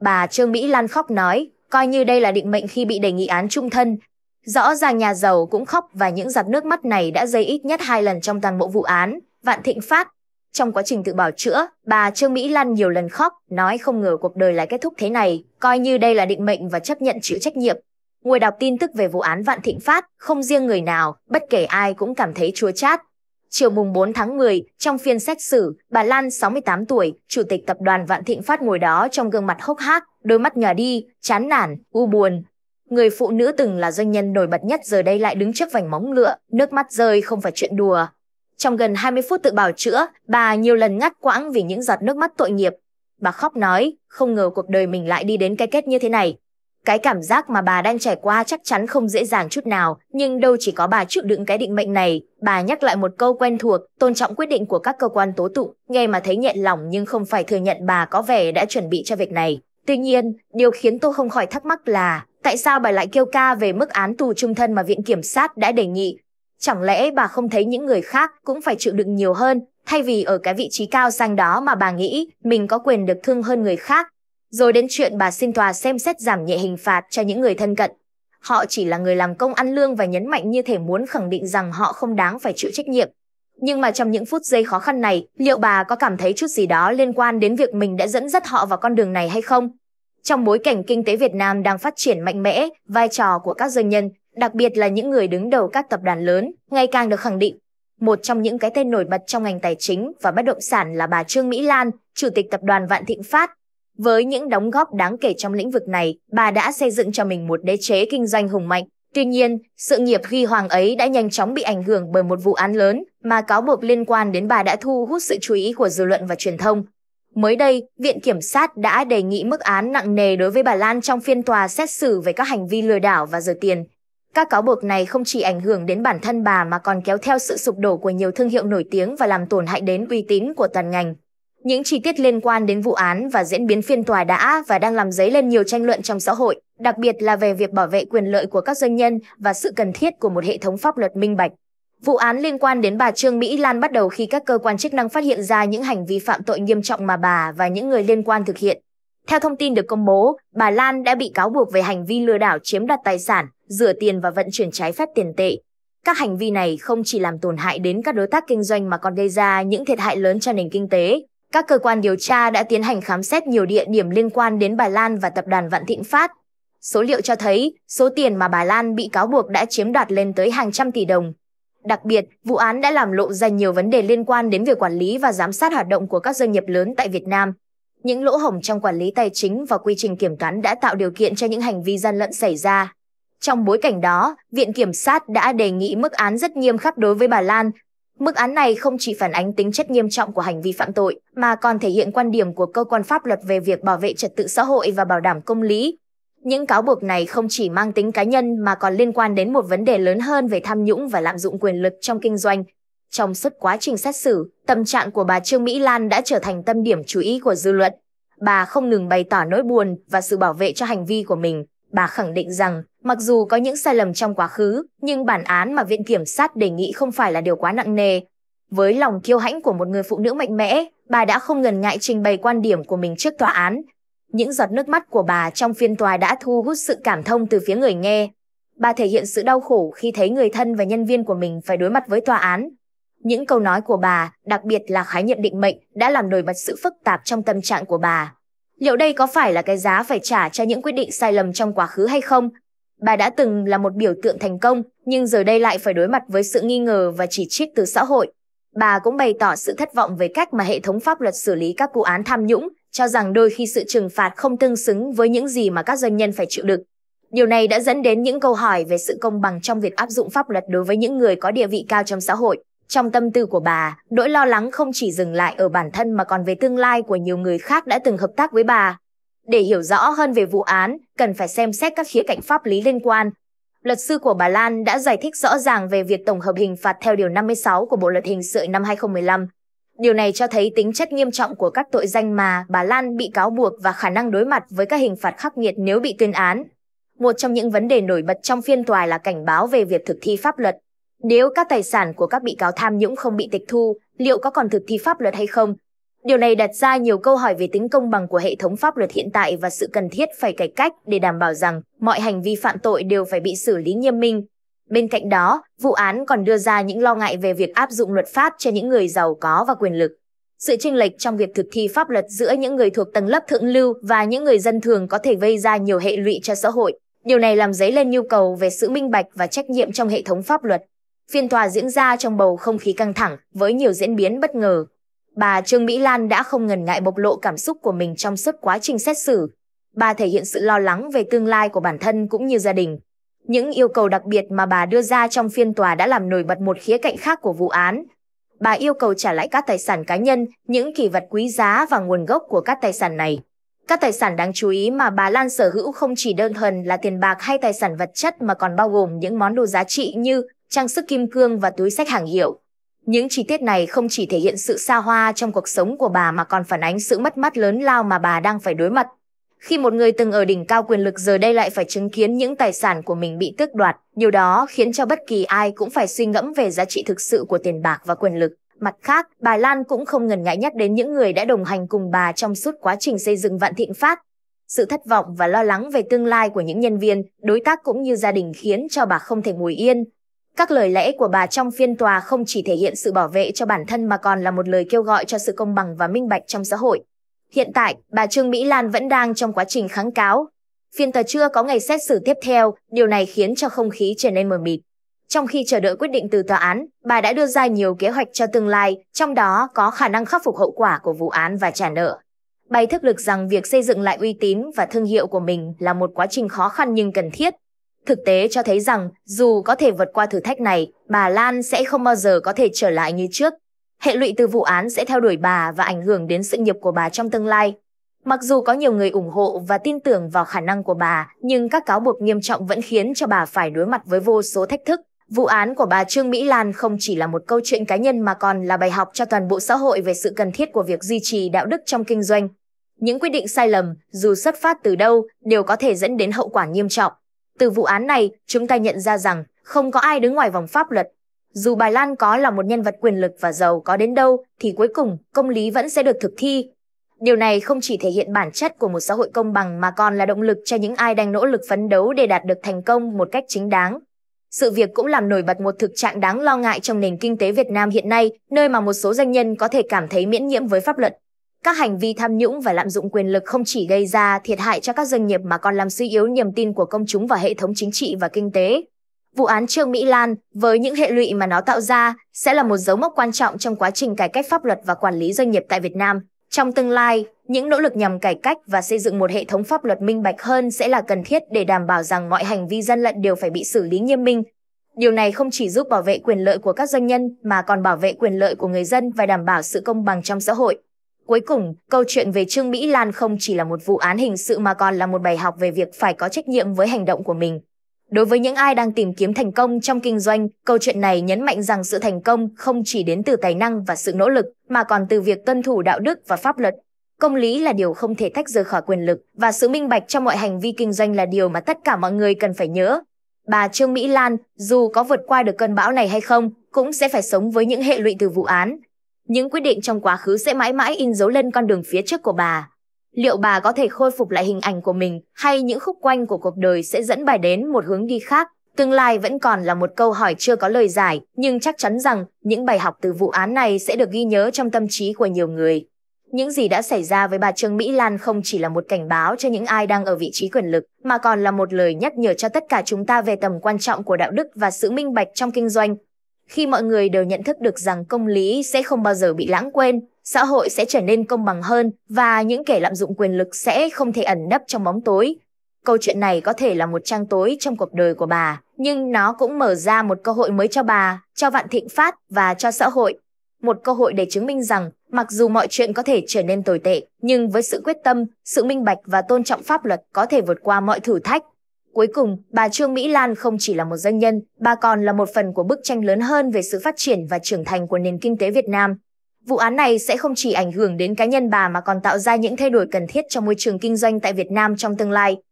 Bà Trương Mỹ Lan khóc nói, coi như đây là định mệnh khi bị đề nghị án trung thân. Rõ ràng nhà giàu cũng khóc và những giọt nước mắt này đã rơi ít nhất hai lần trong toàn bộ vụ án. Vạn Thịnh Phát, trong quá trình tự bảo chữa, bà Trương Mỹ Lan nhiều lần khóc, nói không ngờ cuộc đời lại kết thúc thế này, coi như đây là định mệnh và chấp nhận chịu trách nhiệm. Ngồi đọc tin tức về vụ án Vạn Thịnh Phát, không riêng người nào, bất kể ai cũng cảm thấy chua chát, Chiều mùng 4 tháng 10, trong phiên xét xử, bà Lan 68 tuổi, chủ tịch tập đoàn Vạn Thịnh Phát ngồi đó trong gương mặt hốc hác, đôi mắt nhòa đi, chán nản, u buồn. Người phụ nữ từng là doanh nhân nổi bật nhất giờ đây lại đứng trước vành móng ngựa, nước mắt rơi không phải chuyện đùa. Trong gần 20 phút tự bào chữa, bà nhiều lần ngắt quãng vì những giọt nước mắt tội nghiệp. Bà khóc nói, không ngờ cuộc đời mình lại đi đến cái kết như thế này. Cái cảm giác mà bà đang trải qua chắc chắn không dễ dàng chút nào, nhưng đâu chỉ có bà chịu đựng cái định mệnh này. Bà nhắc lại một câu quen thuộc, tôn trọng quyết định của các cơ quan tố tụng, nghe mà thấy nhẹ lòng nhưng không phải thừa nhận bà có vẻ đã chuẩn bị cho việc này. Tuy nhiên, điều khiến tôi không khỏi thắc mắc là tại sao bà lại kêu ca về mức án tù trung thân mà Viện Kiểm sát đã đề nghị? Chẳng lẽ bà không thấy những người khác cũng phải chịu đựng nhiều hơn, thay vì ở cái vị trí cao sang đó mà bà nghĩ mình có quyền được thương hơn người khác, rồi đến chuyện bà xin tòa xem xét giảm nhẹ hình phạt cho những người thân cận. Họ chỉ là người làm công ăn lương và nhấn mạnh như thể muốn khẳng định rằng họ không đáng phải chịu trách nhiệm. Nhưng mà trong những phút giây khó khăn này, liệu bà có cảm thấy chút gì đó liên quan đến việc mình đã dẫn dắt họ vào con đường này hay không? Trong bối cảnh kinh tế Việt Nam đang phát triển mạnh mẽ, vai trò của các doanh nhân, đặc biệt là những người đứng đầu các tập đoàn lớn, ngày càng được khẳng định. Một trong những cái tên nổi bật trong ngành tài chính và bất động sản là bà Trương Mỹ Lan, chủ tịch tập đoàn Vạn Thịnh Phát, với những đóng góp đáng kể trong lĩnh vực này, bà đã xây dựng cho mình một đế chế kinh doanh hùng mạnh. Tuy nhiên, sự nghiệp ghi hoàng ấy đã nhanh chóng bị ảnh hưởng bởi một vụ án lớn mà cáo buộc liên quan đến bà đã thu hút sự chú ý của dư luận và truyền thông. Mới đây, Viện Kiểm sát đã đề nghị mức án nặng nề đối với bà Lan trong phiên tòa xét xử về các hành vi lừa đảo và rửa tiền. Các cáo buộc này không chỉ ảnh hưởng đến bản thân bà mà còn kéo theo sự sụp đổ của nhiều thương hiệu nổi tiếng và làm tổn hại đến uy tín của toàn ngành. Những chi tiết liên quan đến vụ án và diễn biến phiên tòa đã và đang làm dấy lên nhiều tranh luận trong xã hội, đặc biệt là về việc bảo vệ quyền lợi của các doanh nhân và sự cần thiết của một hệ thống pháp luật minh bạch. Vụ án liên quan đến bà Trương Mỹ Lan bắt đầu khi các cơ quan chức năng phát hiện ra những hành vi phạm tội nghiêm trọng mà bà và những người liên quan thực hiện. Theo thông tin được công bố, bà Lan đã bị cáo buộc về hành vi lừa đảo chiếm đoạt tài sản, rửa tiền và vận chuyển trái phép tiền tệ. Các hành vi này không chỉ làm tổn hại đến các đối tác kinh doanh mà còn gây ra những thiệt hại lớn cho nền kinh tế, các cơ quan điều tra đã tiến hành khám xét nhiều địa điểm liên quan đến bà Lan và tập đoàn Vạn Thịnh Phát. Số liệu cho thấy, số tiền mà bà Lan bị cáo buộc đã chiếm đoạt lên tới hàng trăm tỷ đồng. Đặc biệt, vụ án đã làm lộ ra nhiều vấn đề liên quan đến việc quản lý và giám sát hoạt động của các doanh nghiệp lớn tại Việt Nam. Những lỗ hổng trong quản lý tài chính và quy trình kiểm toán đã tạo điều kiện cho những hành vi gian lận xảy ra. Trong bối cảnh đó, Viện Kiểm sát đã đề nghị mức án rất nghiêm khắc đối với bà Lan Mức án này không chỉ phản ánh tính chất nghiêm trọng của hành vi phạm tội, mà còn thể hiện quan điểm của cơ quan pháp luật về việc bảo vệ trật tự xã hội và bảo đảm công lý. Những cáo buộc này không chỉ mang tính cá nhân mà còn liên quan đến một vấn đề lớn hơn về tham nhũng và lạm dụng quyền lực trong kinh doanh. Trong suốt quá trình xét xử, tâm trạng của bà Trương Mỹ Lan đã trở thành tâm điểm chú ý của dư luận. Bà không ngừng bày tỏ nỗi buồn và sự bảo vệ cho hành vi của mình. Bà khẳng định rằng, mặc dù có những sai lầm trong quá khứ, nhưng bản án mà Viện Kiểm sát đề nghị không phải là điều quá nặng nề. Với lòng kiêu hãnh của một người phụ nữ mạnh mẽ, bà đã không ngần ngại trình bày quan điểm của mình trước tòa án. Những giọt nước mắt của bà trong phiên tòa đã thu hút sự cảm thông từ phía người nghe. Bà thể hiện sự đau khổ khi thấy người thân và nhân viên của mình phải đối mặt với tòa án. Những câu nói của bà, đặc biệt là khái niệm định mệnh, đã làm nổi bật sự phức tạp trong tâm trạng của bà. Liệu đây có phải là cái giá phải trả cho những quyết định sai lầm trong quá khứ hay không? Bà đã từng là một biểu tượng thành công, nhưng giờ đây lại phải đối mặt với sự nghi ngờ và chỉ trích từ xã hội. Bà cũng bày tỏ sự thất vọng về cách mà hệ thống pháp luật xử lý các vụ án tham nhũng, cho rằng đôi khi sự trừng phạt không tương xứng với những gì mà các doanh nhân phải chịu đựng. Điều này đã dẫn đến những câu hỏi về sự công bằng trong việc áp dụng pháp luật đối với những người có địa vị cao trong xã hội. Trong tâm tư của bà, nỗi lo lắng không chỉ dừng lại ở bản thân mà còn về tương lai của nhiều người khác đã từng hợp tác với bà. Để hiểu rõ hơn về vụ án, cần phải xem xét các khía cạnh pháp lý liên quan. Luật sư của bà Lan đã giải thích rõ ràng về việc tổng hợp hình phạt theo Điều 56 của Bộ Luật Hình sự năm 2015. Điều này cho thấy tính chất nghiêm trọng của các tội danh mà bà Lan bị cáo buộc và khả năng đối mặt với các hình phạt khắc nghiệt nếu bị tuyên án. Một trong những vấn đề nổi bật trong phiên tòa là cảnh báo về việc thực thi pháp luật nếu các tài sản của các bị cáo tham nhũng không bị tịch thu, liệu có còn thực thi pháp luật hay không? Điều này đặt ra nhiều câu hỏi về tính công bằng của hệ thống pháp luật hiện tại và sự cần thiết phải cải cách để đảm bảo rằng mọi hành vi phạm tội đều phải bị xử lý nghiêm minh. Bên cạnh đó, vụ án còn đưa ra những lo ngại về việc áp dụng luật pháp cho những người giàu có và quyền lực. Sự chênh lệch trong việc thực thi pháp luật giữa những người thuộc tầng lớp thượng lưu và những người dân thường có thể gây ra nhiều hệ lụy cho xã hội. Điều này làm dấy lên nhu cầu về sự minh bạch và trách nhiệm trong hệ thống pháp luật. Phiên tòa diễn ra trong bầu không khí căng thẳng với nhiều diễn biến bất ngờ. Bà Trương Mỹ Lan đã không ngần ngại bộc lộ cảm xúc của mình trong suốt quá trình xét xử. Bà thể hiện sự lo lắng về tương lai của bản thân cũng như gia đình. Những yêu cầu đặc biệt mà bà đưa ra trong phiên tòa đã làm nổi bật một khía cạnh khác của vụ án. Bà yêu cầu trả lại các tài sản cá nhân, những kỳ vật quý giá và nguồn gốc của các tài sản này. Các tài sản đáng chú ý mà bà Lan sở hữu không chỉ đơn thuần là tiền bạc hay tài sản vật chất mà còn bao gồm những món đồ giá trị như trang sức kim cương và túi sách hàng hiệu. Những chi tiết này không chỉ thể hiện sự xa hoa trong cuộc sống của bà mà còn phản ánh sự mất mát lớn lao mà bà đang phải đối mặt. Khi một người từng ở đỉnh cao quyền lực giờ đây lại phải chứng kiến những tài sản của mình bị tước đoạt, điều đó khiến cho bất kỳ ai cũng phải suy ngẫm về giá trị thực sự của tiền bạc và quyền lực. Mặt khác, bà Lan cũng không ngần ngại nhắc đến những người đã đồng hành cùng bà trong suốt quá trình xây dựng Vạn Thịnh Phát. Sự thất vọng và lo lắng về tương lai của những nhân viên, đối tác cũng như gia đình khiến cho bà không thể ngồi yên. Các lời lẽ của bà trong phiên tòa không chỉ thể hiện sự bảo vệ cho bản thân mà còn là một lời kêu gọi cho sự công bằng và minh bạch trong xã hội. Hiện tại, bà Trương Mỹ Lan vẫn đang trong quá trình kháng cáo. Phiên tòa chưa có ngày xét xử tiếp theo, điều này khiến cho không khí trở nên mờ mịt. Trong khi chờ đợi quyết định từ tòa án, bà đã đưa ra nhiều kế hoạch cho tương lai, trong đó có khả năng khắc phục hậu quả của vụ án và trả nợ. Bà thức lực rằng việc xây dựng lại uy tín và thương hiệu của mình là một quá trình khó khăn nhưng cần thiết. Thực tế cho thấy rằng, dù có thể vượt qua thử thách này, bà Lan sẽ không bao giờ có thể trở lại như trước. Hệ lụy từ vụ án sẽ theo đuổi bà và ảnh hưởng đến sự nghiệp của bà trong tương lai. Mặc dù có nhiều người ủng hộ và tin tưởng vào khả năng của bà, nhưng các cáo buộc nghiêm trọng vẫn khiến cho bà phải đối mặt với vô số thách thức. Vụ án của bà Trương Mỹ Lan không chỉ là một câu chuyện cá nhân mà còn là bài học cho toàn bộ xã hội về sự cần thiết của việc duy trì đạo đức trong kinh doanh. Những quyết định sai lầm, dù xuất phát từ đâu, đều có thể dẫn đến hậu quả nghiêm trọng. Từ vụ án này, chúng ta nhận ra rằng không có ai đứng ngoài vòng pháp luật. Dù bà Lan có là một nhân vật quyền lực và giàu có đến đâu, thì cuối cùng công lý vẫn sẽ được thực thi. Điều này không chỉ thể hiện bản chất của một xã hội công bằng mà còn là động lực cho những ai đang nỗ lực phấn đấu để đạt được thành công một cách chính đáng. Sự việc cũng làm nổi bật một thực trạng đáng lo ngại trong nền kinh tế Việt Nam hiện nay, nơi mà một số doanh nhân có thể cảm thấy miễn nhiễm với pháp luật. Các hành vi tham nhũng và lạm dụng quyền lực không chỉ gây ra thiệt hại cho các doanh nghiệp mà còn làm suy yếu niềm tin của công chúng vào hệ thống chính trị và kinh tế. Vụ án Trương Mỹ Lan, với những hệ lụy mà nó tạo ra, sẽ là một dấu mốc quan trọng trong quá trình cải cách pháp luật và quản lý doanh nghiệp tại Việt Nam. Trong tương lai, những nỗ lực nhằm cải cách và xây dựng một hệ thống pháp luật minh bạch hơn sẽ là cần thiết để đảm bảo rằng mọi hành vi gian lận đều phải bị xử lý nghiêm minh. Điều này không chỉ giúp bảo vệ quyền lợi của các doanh nhân mà còn bảo vệ quyền lợi của người dân và đảm bảo sự công bằng trong xã hội. Cuối cùng, câu chuyện về Trương Mỹ Lan không chỉ là một vụ án hình sự mà còn là một bài học về việc phải có trách nhiệm với hành động của mình. Đối với những ai đang tìm kiếm thành công trong kinh doanh, câu chuyện này nhấn mạnh rằng sự thành công không chỉ đến từ tài năng và sự nỗ lực, mà còn từ việc tuân thủ đạo đức và pháp luật. Công lý là điều không thể tách rời khỏi quyền lực và sự minh bạch trong mọi hành vi kinh doanh là điều mà tất cả mọi người cần phải nhớ. Bà Trương Mỹ Lan, dù có vượt qua được cơn bão này hay không, cũng sẽ phải sống với những hệ lụy từ vụ án. Những quyết định trong quá khứ sẽ mãi mãi in dấu lên con đường phía trước của bà liệu bà có thể khôi phục lại hình ảnh của mình hay những khúc quanh của cuộc đời sẽ dẫn bà đến một hướng đi khác? Tương lai vẫn còn là một câu hỏi chưa có lời giải, nhưng chắc chắn rằng những bài học từ vụ án này sẽ được ghi nhớ trong tâm trí của nhiều người. Những gì đã xảy ra với bà Trương Mỹ Lan không chỉ là một cảnh báo cho những ai đang ở vị trí quyền lực, mà còn là một lời nhắc nhở cho tất cả chúng ta về tầm quan trọng của đạo đức và sự minh bạch trong kinh doanh, khi mọi người đều nhận thức được rằng công lý sẽ không bao giờ bị lãng quên, xã hội sẽ trở nên công bằng hơn và những kẻ lạm dụng quyền lực sẽ không thể ẩn nấp trong bóng tối. Câu chuyện này có thể là một trang tối trong cuộc đời của bà, nhưng nó cũng mở ra một cơ hội mới cho bà, cho Vạn Thịnh Phát và cho xã hội. Một cơ hội để chứng minh rằng mặc dù mọi chuyện có thể trở nên tồi tệ, nhưng với sự quyết tâm, sự minh bạch và tôn trọng pháp luật có thể vượt qua mọi thử thách. Cuối cùng, bà Trương Mỹ Lan không chỉ là một doanh nhân, bà còn là một phần của bức tranh lớn hơn về sự phát triển và trưởng thành của nền kinh tế Việt Nam. Vụ án này sẽ không chỉ ảnh hưởng đến cá nhân bà mà còn tạo ra những thay đổi cần thiết cho môi trường kinh doanh tại Việt Nam trong tương lai.